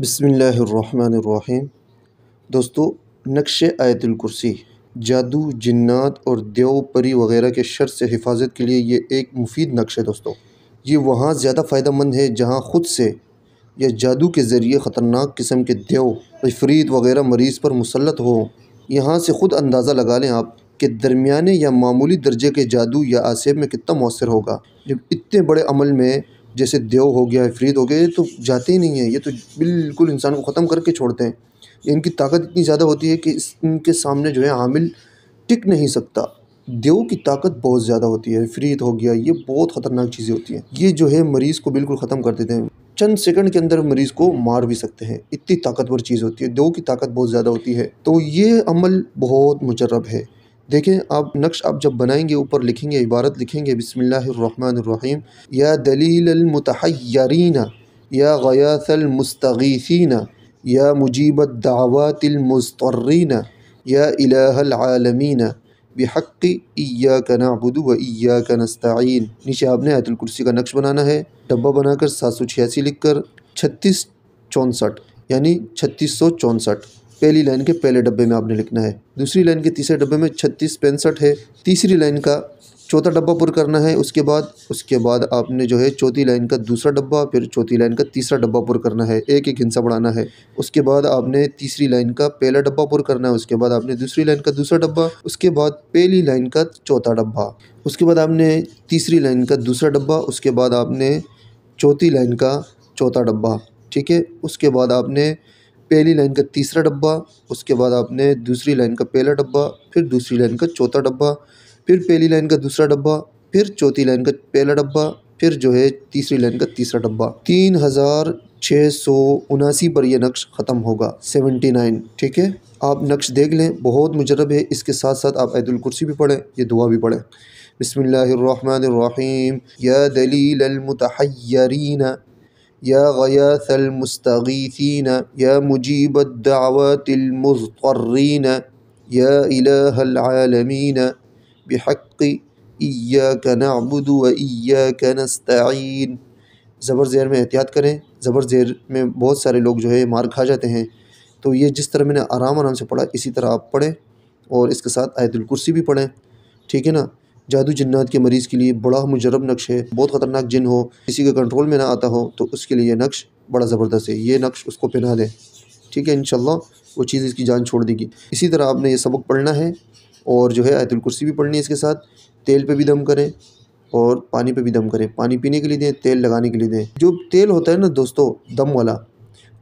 बसमीम दोस्तों नक्श आयतुल कुर्सी जादू जन्ात और देव परी वगैरह के शर से हिफाजत के लिए ये एक मुफीद नक्श है दोस्तों ये वहाँ ज़्यादा फ़ायदा मंद है जहाँ ख़ुद से या जादू के ज़रिए ख़तरनाक किस्म के देव अफरीत वगैरह मरीज़ पर मुसलत हो यहाँ से ख़ुद अंदाज़ा लगा लें आप कि दरमिया या मामूली दर्जे के जादू या आसेब में कितना मौसर होगा जब इतने बड़े अमल में जैसे देव हो गया फ्रीद हो गया ये तो जाते ही नहीं है ये तो बिल्कुल इंसान को ख़त्म करके छोड़ते हैं इनकी ताकत इतनी ज़्यादा होती है कि इनके सामने जो है हामिल टिक नहीं सकता देव की ताकत बहुत ज़्यादा होती है फ्रीद हो गया ये बहुत ख़तरनाक चीज़ें होती हैं ये जो है मरीज़ को बिल्कुल ख़त्म कर देते हैं चंद सेकंड के अंदर मरीज़ को मार भी सकते हैं इतनी ताकतवर चीज़ होती है देव की ताकत बहुत ज़्यादा होती है तो ये अमल बहुत मुजरब है देखें आप नक्श आप जब बनाएंगे ऊपर लिखेंगे इबारत लिखेंगे बसमीम या दलीलमतहरीना या गयासलमस्तगीसिना या मुजीबत दावातिलमस्तरीना या इलामीना बेहक़ ईया का नाबुद व नीचे आपने आयतुल कुर्सी का नक्श बनाना है डब्बा बनाकर सात सौ छियासी लिख कर छत्तीस चौंसठ यानी छत्तीस सौ चौंसठ पहली लाइन के पहले डब्बे में आपने लिखना है दूसरी लाइन के तीसरे डब्बे में छत्तीस पैंसठ है तीसरी लाइन का चौथा डब्बा पुर करना है उसके बाद उसके बाद आपने जो है चौथी लाइन का दूसरा डब्बा फिर चौथी लाइन का तीसरा डब्बा पुर करना है एक एक हिंसा बढ़ाना है उसके बाद आपने तीसरी लाइन का पहला डब्बा पुर करना है उसके बाद आपने दूसरी लाइन का दूसरा डब्बा उसके बाद पहली लाइन का चौथा डब्बा उसके बाद आपने तीसरी लाइन का दूसरा डब्बा उसके बाद आपने चौथी लाइन का चौथा डब्बा ठीक है उसके बाद आपने पहली लाइन का तीसरा डब्बा उसके बाद आपने दूसरी लाइन का पहला डब्बा फिर दूसरी लाइन का चौथा डब्बा फिर पहली लाइन का दूसरा डब्बा फिर चौथी लाइन का पहला डब्बा फिर जो है तीसरी लाइन का तीसरा डब्बा तीन हज़ार छः सौ उनासी पर यह नक्श ख़त्म होगा सेवेंटी नाइन ठीक है आप नक्श देख लें बहुत मुजरब है इसके साथ साथ आप ऐतुल कुर्सी भी पढ़ें यह दुआ भी पढ़ें बसमीम या दलील या गयासलमस्तगीसिन या मुजीबदावतिलमस्तर्रीन या इलामीन बहक़ इयाक ज़बर ज़ेर में एहतियात करें ज़बर ज़ेर में बहुत सारे लोग जो है मार खा जाते हैं तो ये जिस तरह मैंने आराम आराम से पढ़ा इसी तरह आप पढ़ें और इसके साथ आयतुल कुर्सी भी पढ़ें ठीक है ना जादू जन्नात के मरीज़ के लिए बड़ा मुजरब नक्श है बहुत ख़तरनाक जिन हो किसी के कंट्रोल में ना आता हो तो उसके लिए यह नक्श बड़ा ज़बरदस्त है ये नक्श उसको पहना दें ठीक है इन वो चीज़ इसकी जान छोड़ देगी इसी तरह आपने ये सबक पढ़ना है और जो है आयतुल कुर्सी भी पढ़नी है इसके साथ तेल पे भी दम करें और पानी पे भी दम करें पानी पीने के लिए दें तेल लगाने के लिए दें जो तेल होता है ना दोस्तों दम वाला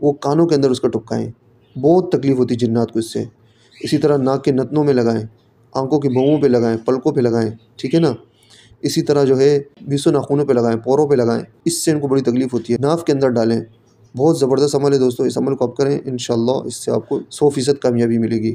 वो कानों के अंदर उसका टुपकाएँ बहुत तकलीफ़ होती है जिन्नात को इससे इसी तरह नाक के नतनों में लगाएँ आंखों की भौहों पे लगाएं पलकों पे लगाएं ठीक है ना इसी तरह जो है बीसो नाखूनों पे लगाएं पोरों पे लगाएं इससे इनको बड़ी तकलीफ़ होती है नाफ के अंदर डालें बहुत ज़बरदस्त अमल है दोस्तों इस अमल को आप करें इन इससे आपको सौ फ़ीसद कामयाबी मिलेगी